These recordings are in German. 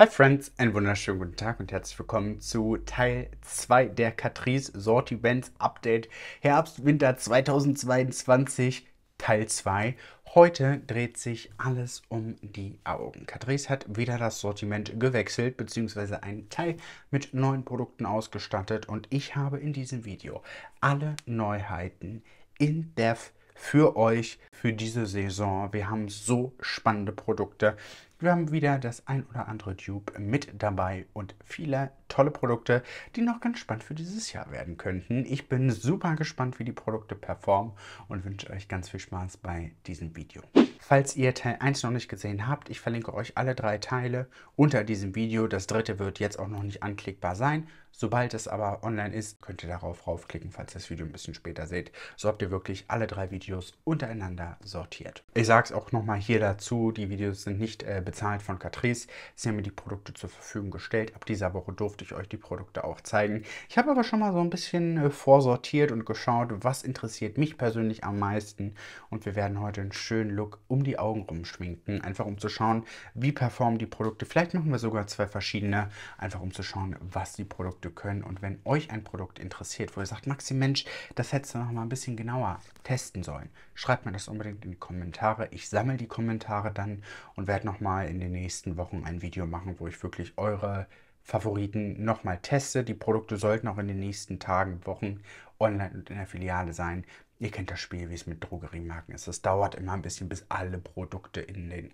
Hi Friends, einen wunderschönen guten Tag und herzlich willkommen zu Teil 2 der Catrice Sortiments Update Herbst, Winter 2022, Teil 2. Heute dreht sich alles um die Augen. Catrice hat wieder das Sortiment gewechselt bzw. einen Teil mit neuen Produkten ausgestattet und ich habe in diesem Video alle Neuheiten in Dev für euch für diese Saison. Wir haben so spannende Produkte. Wir haben wieder das ein oder andere Tube mit dabei und viele tolle Produkte, die noch ganz spannend für dieses Jahr werden könnten. Ich bin super gespannt, wie die Produkte performen und wünsche euch ganz viel Spaß bei diesem Video. Falls ihr Teil 1 noch nicht gesehen habt, ich verlinke euch alle drei Teile unter diesem Video. Das dritte wird jetzt auch noch nicht anklickbar sein. Sobald es aber online ist, könnt ihr darauf raufklicken, falls ihr das Video ein bisschen später seht. So habt ihr wirklich alle drei Videos untereinander sortiert. Ich sage es auch nochmal hier dazu, die Videos sind nicht äh, bezahlt von Catrice. Sie haben mir die Produkte zur Verfügung gestellt. Ab dieser Woche durfte ich ich euch die Produkte auch zeigen. Ich habe aber schon mal so ein bisschen äh, vorsortiert und geschaut, was interessiert mich persönlich am meisten. Und wir werden heute einen schönen Look um die Augen rumschminken, einfach um zu schauen, wie performen die Produkte. Vielleicht machen wir sogar zwei verschiedene, einfach um zu schauen, was die Produkte können. Und wenn euch ein Produkt interessiert, wo ihr sagt, Maxi, Mensch, das hättest du noch mal ein bisschen genauer testen sollen, schreibt mir das unbedingt in die Kommentare. Ich sammle die Kommentare dann und werde noch mal in den nächsten Wochen ein Video machen, wo ich wirklich eure Favoriten nochmal teste. Die Produkte sollten auch in den nächsten Tagen, Wochen online und in der Filiale sein. Ihr kennt das Spiel, wie es mit Drogeriemarken ist. Es dauert immer ein bisschen, bis alle Produkte in den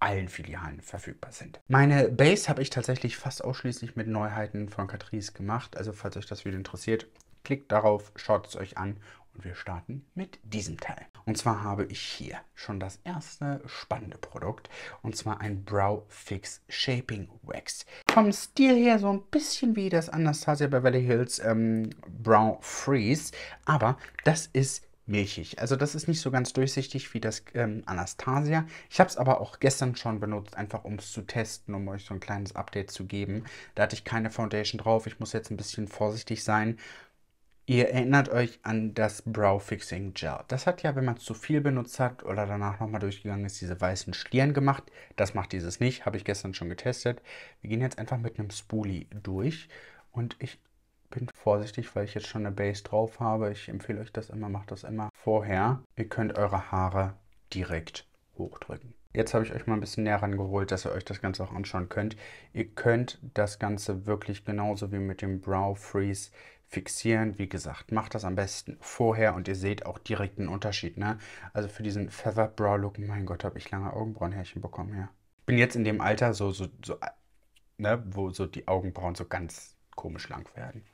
allen Filialen verfügbar sind. Meine Base habe ich tatsächlich fast ausschließlich mit Neuheiten von Catrice gemacht. Also falls euch das Video interessiert, klickt darauf, schaut es euch an und wir starten mit diesem Teil. Und zwar habe ich hier schon das erste spannende Produkt. Und zwar ein Brow Fix Shaping Wax. Vom Stil her so ein bisschen wie das Anastasia Beverly Hills ähm, Brow Freeze. Aber das ist milchig. Also das ist nicht so ganz durchsichtig wie das ähm, Anastasia. Ich habe es aber auch gestern schon benutzt, einfach um es zu testen, um euch so ein kleines Update zu geben. Da hatte ich keine Foundation drauf. Ich muss jetzt ein bisschen vorsichtig sein. Ihr erinnert euch an das Brow Fixing Gel. Das hat ja, wenn man es zu viel benutzt hat oder danach nochmal durchgegangen ist, diese weißen Stirn gemacht. Das macht dieses nicht, habe ich gestern schon getestet. Wir gehen jetzt einfach mit einem Spoolie durch und ich bin vorsichtig, weil ich jetzt schon eine Base drauf habe. Ich empfehle euch das immer, macht das immer vorher. Ihr könnt eure Haare direkt hochdrücken. Jetzt habe ich euch mal ein bisschen näher rangeholt, dass ihr euch das Ganze auch anschauen könnt. Ihr könnt das Ganze wirklich genauso wie mit dem Brow Freeze fixieren. Wie gesagt, macht das am besten vorher und ihr seht auch direkt einen Unterschied. Ne? Also für diesen Feather Brow Look, mein Gott, habe ich lange Augenbrauenhärchen bekommen, ja. Ich bin jetzt in dem Alter so, so, so, ne, wo so die Augenbrauen so ganz komisch lang werden.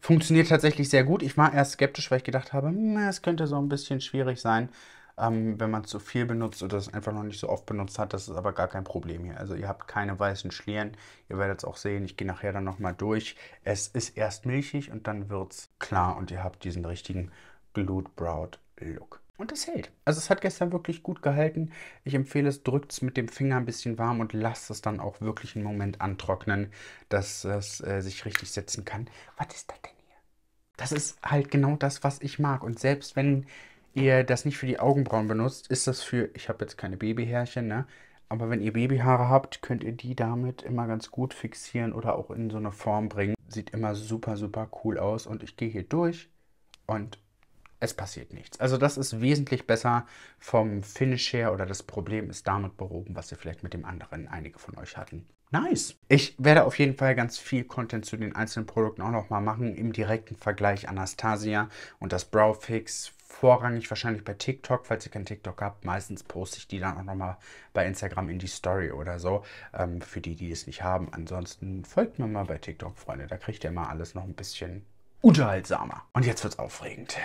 Funktioniert tatsächlich sehr gut. Ich war erst skeptisch, weil ich gedacht habe, hm, es könnte so ein bisschen schwierig sein ähm, wenn man zu viel benutzt oder es einfach noch nicht so oft benutzt hat. Das ist aber gar kein Problem hier. Also ihr habt keine weißen Schlieren. Ihr werdet es auch sehen. Ich gehe nachher dann nochmal durch. Es ist erst milchig und dann wird es klar und ihr habt diesen richtigen Glued Broad Look. Und es hält. Also es hat gestern wirklich gut gehalten. Ich empfehle es, drückt es mit dem Finger ein bisschen warm und lasst es dann auch wirklich einen Moment antrocknen, dass es äh, sich richtig setzen kann. Was ist das denn hier? Das ist halt genau das, was ich mag. Und selbst wenn ihr das nicht für die Augenbrauen benutzt, ist das für, ich habe jetzt keine Babyhärchen, ne? Aber wenn ihr Babyhaare habt, könnt ihr die damit immer ganz gut fixieren oder auch in so eine Form bringen. Sieht immer super, super cool aus. Und ich gehe hier durch und es passiert nichts. Also das ist wesentlich besser vom Finish her oder das Problem ist damit behoben, was ihr vielleicht mit dem anderen einige von euch hatten. Nice. Ich werde auf jeden Fall ganz viel Content zu den einzelnen Produkten auch nochmal machen im direkten Vergleich Anastasia und das Brow Fix vorrangig wahrscheinlich bei TikTok. Falls ihr kein TikTok habt, meistens poste ich die dann auch nochmal bei Instagram in die Story oder so. Ähm, für die, die es nicht haben. Ansonsten folgt mir mal bei TikTok, Freunde. Da kriegt ihr mal alles noch ein bisschen unterhaltsamer. Und jetzt wird's aufregend.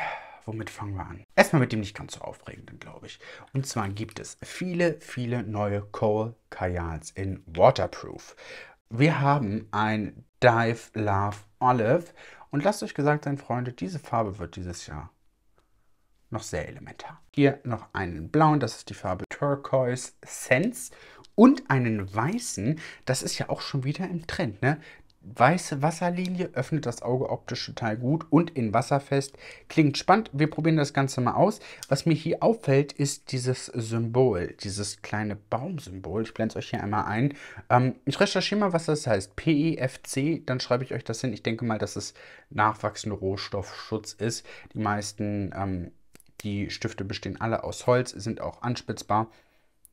Womit fangen wir an? Erstmal mit dem nicht ganz so aufregenden, glaube ich. Und zwar gibt es viele, viele neue Coal Kajals in Waterproof. Wir haben ein Dive Love Olive. Und lasst euch gesagt sein, Freunde, diese Farbe wird dieses Jahr noch sehr elementar. Hier noch einen blauen, das ist die Farbe Turquoise Sense. Und einen weißen, das ist ja auch schon wieder im Trend. Ne? Weiße Wasserlinie öffnet das Auge optisch total gut und in wasserfest. Klingt spannend. Wir probieren das Ganze mal aus. Was mir hier auffällt, ist dieses Symbol, dieses kleine Baumsymbol. Ich blende es euch hier einmal ein. Ähm, ich recherchiere mal, was das heißt. PEFC, dann schreibe ich euch das hin. Ich denke mal, dass es nachwachsende Rohstoffschutz ist. Die meisten ähm, die Stifte bestehen alle aus Holz, sind auch anspitzbar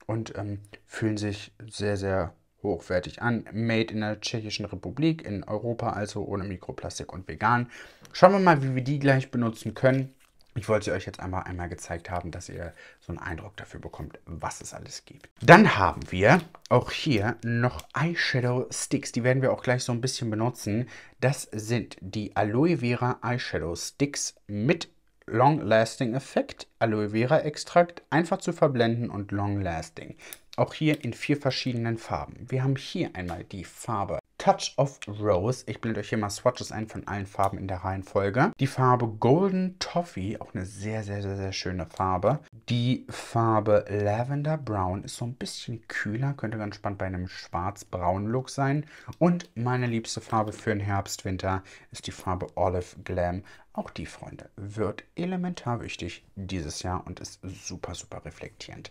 und ähm, fühlen sich sehr, sehr hochwertig an. Made in der Tschechischen Republik, in Europa, also ohne Mikroplastik und vegan. Schauen wir mal, wie wir die gleich benutzen können. Ich wollte sie euch jetzt einmal, einmal gezeigt haben, dass ihr so einen Eindruck dafür bekommt, was es alles gibt. Dann haben wir auch hier noch Eyeshadow Sticks. Die werden wir auch gleich so ein bisschen benutzen. Das sind die Aloe Vera Eyeshadow Sticks mit Long Lasting Effekt, Aloe Vera Extrakt, einfach zu verblenden und Long Lasting. Auch hier in vier verschiedenen Farben. Wir haben hier einmal die Farbe Touch of Rose. Ich bilde euch hier mal Swatches ein von allen Farben in der Reihenfolge. Die Farbe Golden Toffee, auch eine sehr, sehr, sehr, sehr schöne Farbe. Die Farbe Lavender Brown ist so ein bisschen kühler, könnte ganz spannend bei einem schwarz-braunen Look sein. Und meine liebste Farbe für den Herbst, Winter ist die Farbe Olive Glam. Auch die, Freunde, wird elementar wichtig dieses Jahr und ist super, super reflektierend.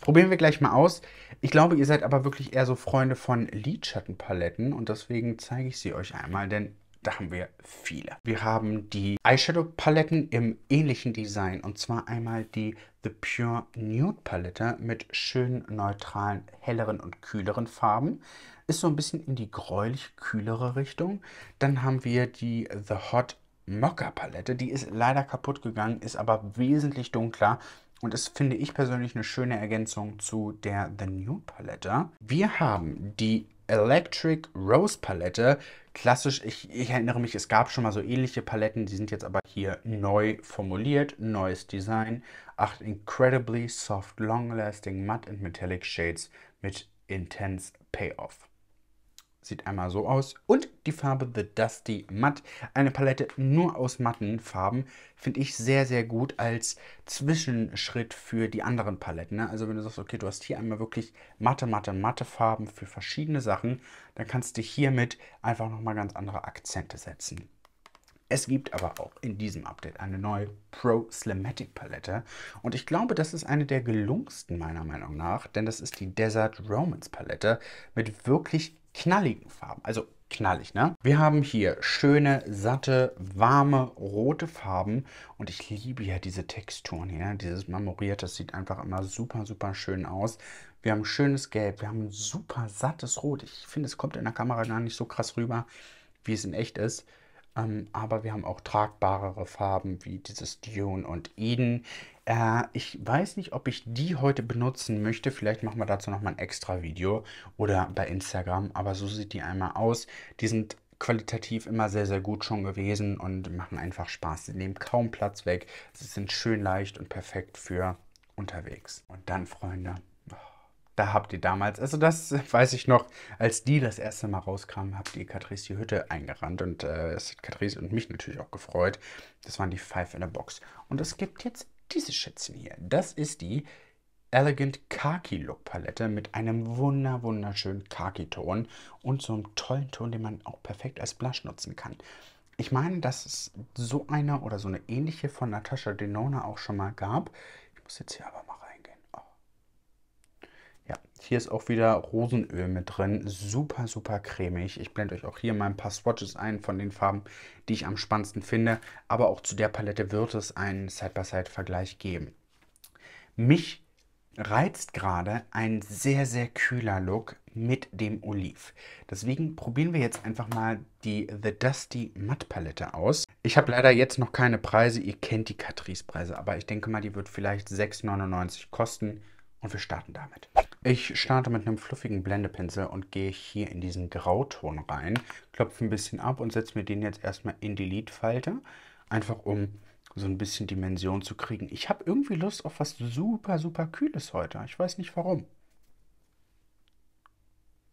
Probieren wir gleich mal aus. Ich glaube, ihr seid aber wirklich eher so Freunde von Lidschattenpaletten und deswegen zeige ich sie euch einmal, denn da haben wir viele. Wir haben die Eyeshadow-Paletten im ähnlichen Design und zwar einmal die The Pure Nude Palette mit schönen, neutralen, helleren und kühleren Farben. Ist so ein bisschen in die gräulich-kühlere Richtung. Dann haben wir die The Hot Mocha Palette. Die ist leider kaputt gegangen, ist aber wesentlich dunkler und das finde ich persönlich eine schöne Ergänzung zu der The New Palette. Wir haben die Electric Rose Palette. Klassisch, ich, ich, erinnere mich, es gab schon mal so ähnliche Paletten, die sind jetzt aber hier neu formuliert, neues Design. Acht incredibly soft, long-lasting matte and metallic shades mit intense Payoff. Sieht einmal so aus. Und die Farbe The Dusty Matt. Eine Palette nur aus matten Farben. Finde ich sehr, sehr gut als Zwischenschritt für die anderen Paletten. Ne? Also wenn du sagst, okay, du hast hier einmal wirklich matte, matte, matte Farben für verschiedene Sachen, dann kannst du hiermit einfach nochmal ganz andere Akzente setzen. Es gibt aber auch in diesem Update eine neue Pro Slimatic Palette und ich glaube, das ist eine der gelungensten meiner Meinung nach, denn das ist die Desert Romance Palette mit wirklich knalligen Farben. Also knallig, ne? Wir haben hier schöne, satte, warme, rote Farben. Und ich liebe ja diese Texturen hier. Ne? Dieses Marmoriert, das sieht einfach immer super, super schön aus. Wir haben schönes Gelb, wir haben ein super sattes Rot. Ich finde, es kommt in der Kamera gar nicht so krass rüber, wie es in echt ist. Ähm, aber wir haben auch tragbarere Farben wie dieses Dune und Eden. Äh, ich weiß nicht, ob ich die heute benutzen möchte. Vielleicht machen wir dazu nochmal ein extra Video oder bei Instagram. Aber so sieht die einmal aus. Die sind qualitativ immer sehr, sehr gut schon gewesen und machen einfach Spaß. Sie nehmen kaum Platz weg. Sie sind schön leicht und perfekt für unterwegs. Und dann, Freunde, da habt ihr damals, also das weiß ich noch, als die das erste Mal rauskamen, habt ihr Catrice die Hütte eingerannt und äh, es hat Catrice und mich natürlich auch gefreut. Das waren die Five in a Box. Und es gibt jetzt dieses Schätzchen hier, das ist die Elegant Khaki Look Palette mit einem wunder wunderschönen Khaki-Ton und so einem tollen Ton, den man auch perfekt als Blush nutzen kann. Ich meine, dass es so eine oder so eine ähnliche von Natasha Denona auch schon mal gab. Ich muss jetzt hier aber mal hier ist auch wieder Rosenöl mit drin. Super, super cremig. Ich blende euch auch hier mal ein paar Swatches ein von den Farben, die ich am spannendsten finde. Aber auch zu der Palette wird es einen Side-by-Side-Vergleich geben. Mich reizt gerade ein sehr, sehr kühler Look mit dem Oliv. Deswegen probieren wir jetzt einfach mal die The Dusty Matte Palette aus. Ich habe leider jetzt noch keine Preise. Ihr kennt die Catrice Preise, aber ich denke mal, die wird vielleicht 6,99 kosten. Und wir starten damit. Ich starte mit einem fluffigen Blendepinsel und gehe hier in diesen Grauton rein, klopfe ein bisschen ab und setze mir den jetzt erstmal in die Lidfalte, einfach um so ein bisschen Dimension zu kriegen. Ich habe irgendwie Lust auf was super, super Kühles heute. Ich weiß nicht warum.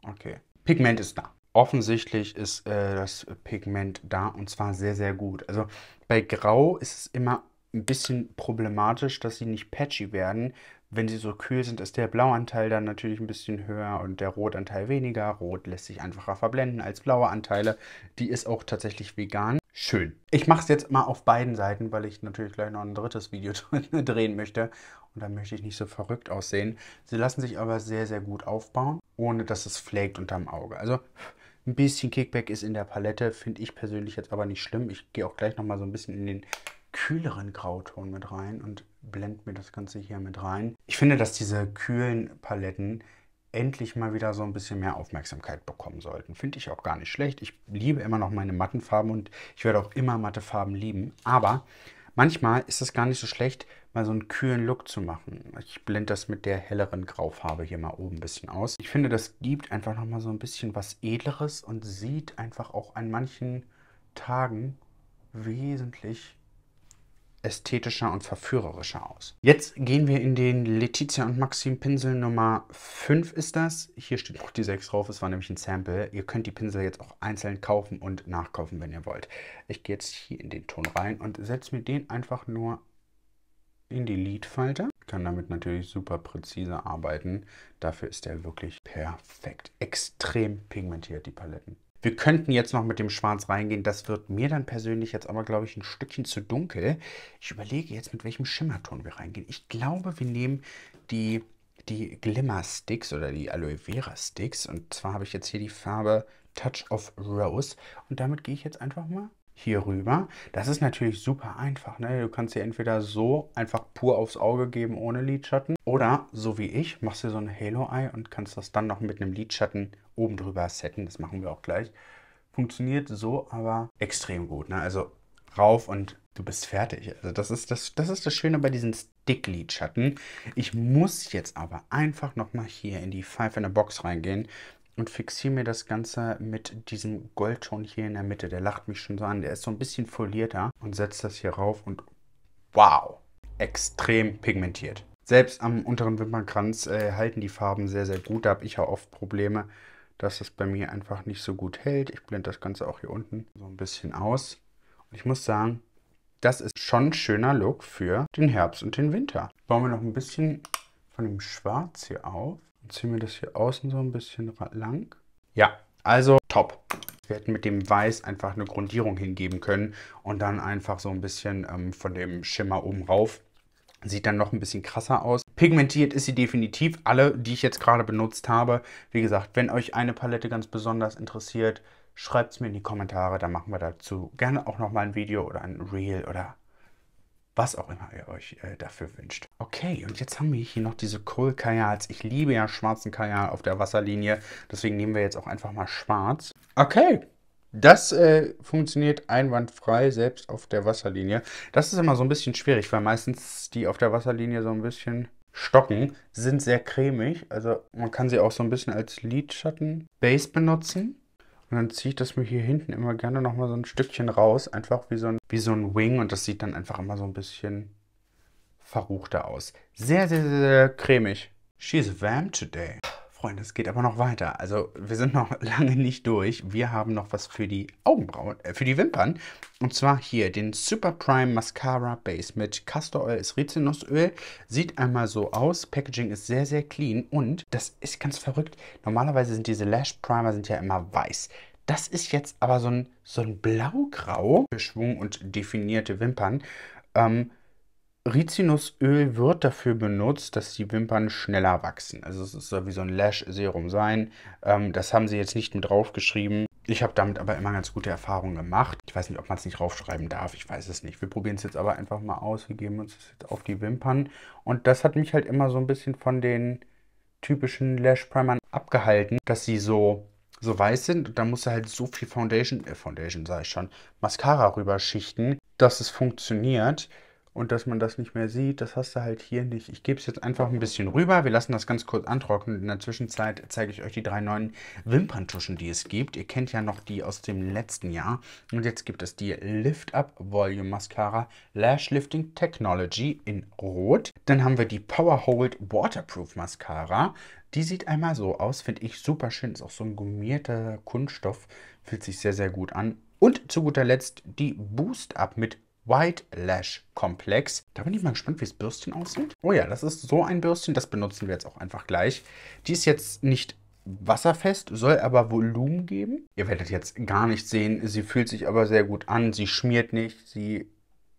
Okay. Pigment ist da. Offensichtlich ist äh, das Pigment da und zwar sehr, sehr gut. Also bei Grau ist es immer ein bisschen problematisch, dass sie nicht patchy werden, wenn sie so kühl sind, ist der Blauanteil dann natürlich ein bisschen höher und der Rotanteil weniger. Rot lässt sich einfacher verblenden als blaue Anteile. Die ist auch tatsächlich vegan. Schön. Ich mache es jetzt mal auf beiden Seiten, weil ich natürlich gleich noch ein drittes Video drehen möchte. Und dann möchte ich nicht so verrückt aussehen. Sie lassen sich aber sehr, sehr gut aufbauen, ohne dass es flaked unterm Auge. Also ein bisschen Kickback ist in der Palette, finde ich persönlich jetzt aber nicht schlimm. Ich gehe auch gleich nochmal so ein bisschen in den kühleren Grauton mit rein und blende mir das Ganze hier mit rein. Ich finde, dass diese kühlen Paletten endlich mal wieder so ein bisschen mehr Aufmerksamkeit bekommen sollten. Finde ich auch gar nicht schlecht. Ich liebe immer noch meine matten Farben und ich werde auch immer matte Farben lieben. Aber manchmal ist es gar nicht so schlecht, mal so einen kühlen Look zu machen. Ich blende das mit der helleren Graufarbe hier mal oben ein bisschen aus. Ich finde, das gibt einfach nochmal so ein bisschen was Edleres und sieht einfach auch an manchen Tagen wesentlich ästhetischer und verführerischer aus. Jetzt gehen wir in den Letizia und Maxim Pinsel Nummer 5 ist das. Hier steht noch die 6 drauf, es war nämlich ein Sample. Ihr könnt die Pinsel jetzt auch einzeln kaufen und nachkaufen, wenn ihr wollt. Ich gehe jetzt hier in den Ton rein und setze mir den einfach nur in die Lidfalte. Ich kann damit natürlich super präzise arbeiten. Dafür ist er wirklich perfekt. Extrem pigmentiert, die Paletten. Wir könnten jetzt noch mit dem Schwarz reingehen. Das wird mir dann persönlich jetzt aber, glaube ich, ein Stückchen zu dunkel. Ich überlege jetzt, mit welchem Schimmerton wir reingehen. Ich glaube, wir nehmen die, die Glimmer-Sticks oder die Aloe Vera-Sticks. Und zwar habe ich jetzt hier die Farbe Touch of Rose. Und damit gehe ich jetzt einfach mal hierüber. Das ist natürlich super einfach. Ne? Du kannst dir entweder so einfach pur aufs Auge geben ohne Lidschatten oder so wie ich machst du so ein Halo-Eye und kannst das dann noch mit einem Lidschatten oben drüber setten. Das machen wir auch gleich. Funktioniert so aber extrem gut. Ne? Also rauf und du bist fertig. Also das ist das, das ist das Schöne bei diesen Stick-Lidschatten. Ich muss jetzt aber einfach nochmal hier in die Five in a Box reingehen und fixiere mir das Ganze mit diesem Goldton hier in der Mitte. Der lacht mich schon so an. Der ist so ein bisschen folierter und setze das hier rauf und wow, extrem pigmentiert. Selbst am unteren Wimpernkranz äh, halten die Farben sehr, sehr gut. Da habe ich ja oft Probleme, dass es bei mir einfach nicht so gut hält. Ich blende das Ganze auch hier unten so ein bisschen aus. Und ich muss sagen, das ist schon ein schöner Look für den Herbst und den Winter. Bauen wir noch ein bisschen von dem Schwarz hier auf. Ziehen wir das hier außen so ein bisschen lang. Ja, also top. Wir hätten mit dem Weiß einfach eine Grundierung hingeben können und dann einfach so ein bisschen ähm, von dem Schimmer oben rauf. Sieht dann noch ein bisschen krasser aus. Pigmentiert ist sie definitiv, alle, die ich jetzt gerade benutzt habe. Wie gesagt, wenn euch eine Palette ganz besonders interessiert, schreibt es mir in die Kommentare, dann machen wir dazu gerne auch nochmal ein Video oder ein Reel oder was auch immer ihr euch äh, dafür wünscht. Okay, und jetzt haben wir hier noch diese Kohl-Kajals. Ich liebe ja schwarzen Kajal auf der Wasserlinie, deswegen nehmen wir jetzt auch einfach mal schwarz. Okay, das äh, funktioniert einwandfrei, selbst auf der Wasserlinie. Das ist immer so ein bisschen schwierig, weil meistens die auf der Wasserlinie so ein bisschen stocken, sind sehr cremig. Also man kann sie auch so ein bisschen als Lidschatten-Base benutzen. Und dann ziehe ich das mir hier hinten immer gerne nochmal so ein Stückchen raus, einfach wie so, ein, wie so ein Wing. Und das sieht dann einfach immer so ein bisschen verruchter aus. Sehr, sehr, sehr, sehr cremig. She's a vamp today. Freunde, es geht aber noch weiter. Also wir sind noch lange nicht durch. Wir haben noch was für die Augenbrauen, äh, für die Wimpern. Und zwar hier den Super Prime Mascara Base mit Castor Oil ist Rizinusöl. Sieht einmal so aus. Packaging ist sehr, sehr clean. Und das ist ganz verrückt. Normalerweise sind diese Lash Primer sind ja immer weiß. Das ist jetzt aber so ein, so ein blaugrau für Schwung und definierte Wimpern. Ähm, Rizinusöl wird dafür benutzt, dass die Wimpern schneller wachsen. Also es soll wie so ein Lash-Serum sein. Ähm, das haben sie jetzt nicht mit draufgeschrieben. Ich habe damit aber immer ganz gute Erfahrungen gemacht. Ich weiß nicht, ob man es nicht draufschreiben darf. Ich weiß es nicht. Wir probieren es jetzt aber einfach mal aus. Wir geben uns das jetzt auf die Wimpern. Und das hat mich halt immer so ein bisschen von den typischen Lash-Primern abgehalten, dass sie so so weiß sind und da musst du halt so viel Foundation, äh Foundation sage ich schon, Mascara rüberschichten, dass es funktioniert und dass man das nicht mehr sieht, das hast du halt hier nicht. Ich gebe es jetzt einfach ein bisschen rüber. Wir lassen das ganz kurz antrocknen. In der Zwischenzeit zeige ich euch die drei neuen Wimperntuschen, die es gibt. Ihr kennt ja noch die aus dem letzten Jahr. Und jetzt gibt es die Lift Up Volume Mascara Lash Lifting Technology in Rot. Dann haben wir die Power Hold Waterproof Mascara. Die sieht einmal so aus, finde ich super schön. Ist auch so ein gummierter Kunststoff. Fühlt sich sehr, sehr gut an. Und zu guter Letzt die Boost Up mit White Lash Komplex. Da bin ich mal gespannt, wie das Bürstchen aussieht. Oh ja, das ist so ein Bürstchen, das benutzen wir jetzt auch einfach gleich. Die ist jetzt nicht wasserfest, soll aber Volumen geben. Ihr werdet jetzt gar nicht sehen, sie fühlt sich aber sehr gut an, sie schmiert nicht, sie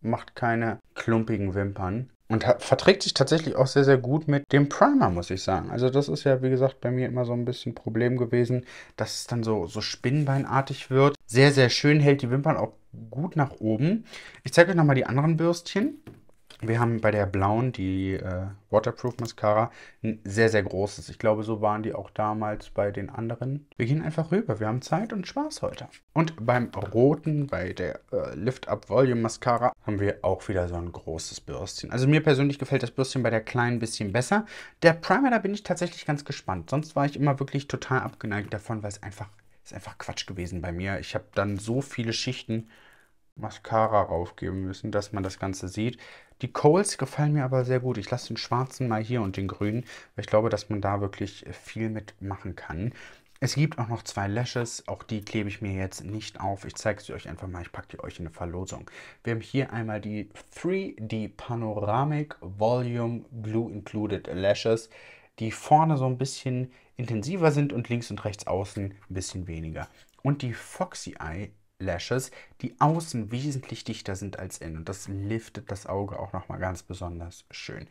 macht keine klumpigen Wimpern. Und verträgt sich tatsächlich auch sehr, sehr gut mit dem Primer, muss ich sagen. Also das ist ja, wie gesagt, bei mir immer so ein bisschen Problem gewesen, dass es dann so, so spinnbeinartig wird. Sehr, sehr schön hält die Wimpern auch gut nach oben. Ich zeige euch nochmal die anderen Bürstchen. Wir haben bei der blauen, die äh, Waterproof Mascara, ein sehr, sehr großes. Ich glaube, so waren die auch damals bei den anderen. Wir gehen einfach rüber. Wir haben Zeit und Spaß heute. Und beim roten, bei der äh, Lift Up Volume Mascara, haben wir auch wieder so ein großes Bürstchen. Also mir persönlich gefällt das Bürstchen bei der kleinen ein bisschen besser. Der Primer, da bin ich tatsächlich ganz gespannt. Sonst war ich immer wirklich total abgeneigt davon, weil es einfach, ist einfach Quatsch gewesen bei mir. Ich habe dann so viele Schichten Mascara raufgeben müssen, dass man das Ganze sieht. Die Coles gefallen mir aber sehr gut. Ich lasse den schwarzen mal hier und den grünen, weil ich glaube, dass man da wirklich viel mitmachen kann. Es gibt auch noch zwei Lashes, auch die klebe ich mir jetzt nicht auf. Ich zeige sie euch einfach mal, ich packe die euch in eine Verlosung. Wir haben hier einmal die 3D Panoramic Volume Glue Included Lashes, die vorne so ein bisschen intensiver sind und links und rechts außen ein bisschen weniger. Und die Foxy Eye Lashes, die außen wesentlich dichter sind als innen. Und das liftet das Auge auch nochmal ganz besonders schön.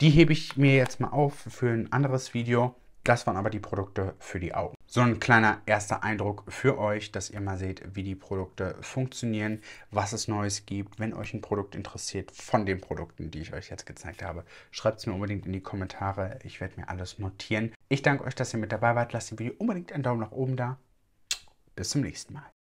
Die hebe ich mir jetzt mal auf für ein anderes Video. Das waren aber die Produkte für die Augen. So ein kleiner erster Eindruck für euch, dass ihr mal seht, wie die Produkte funktionieren, was es Neues gibt. Wenn euch ein Produkt interessiert von den Produkten, die ich euch jetzt gezeigt habe, schreibt es mir unbedingt in die Kommentare. Ich werde mir alles notieren. Ich danke euch, dass ihr mit dabei wart. Lasst dem Video unbedingt einen Daumen nach oben da. Bis zum nächsten Mal.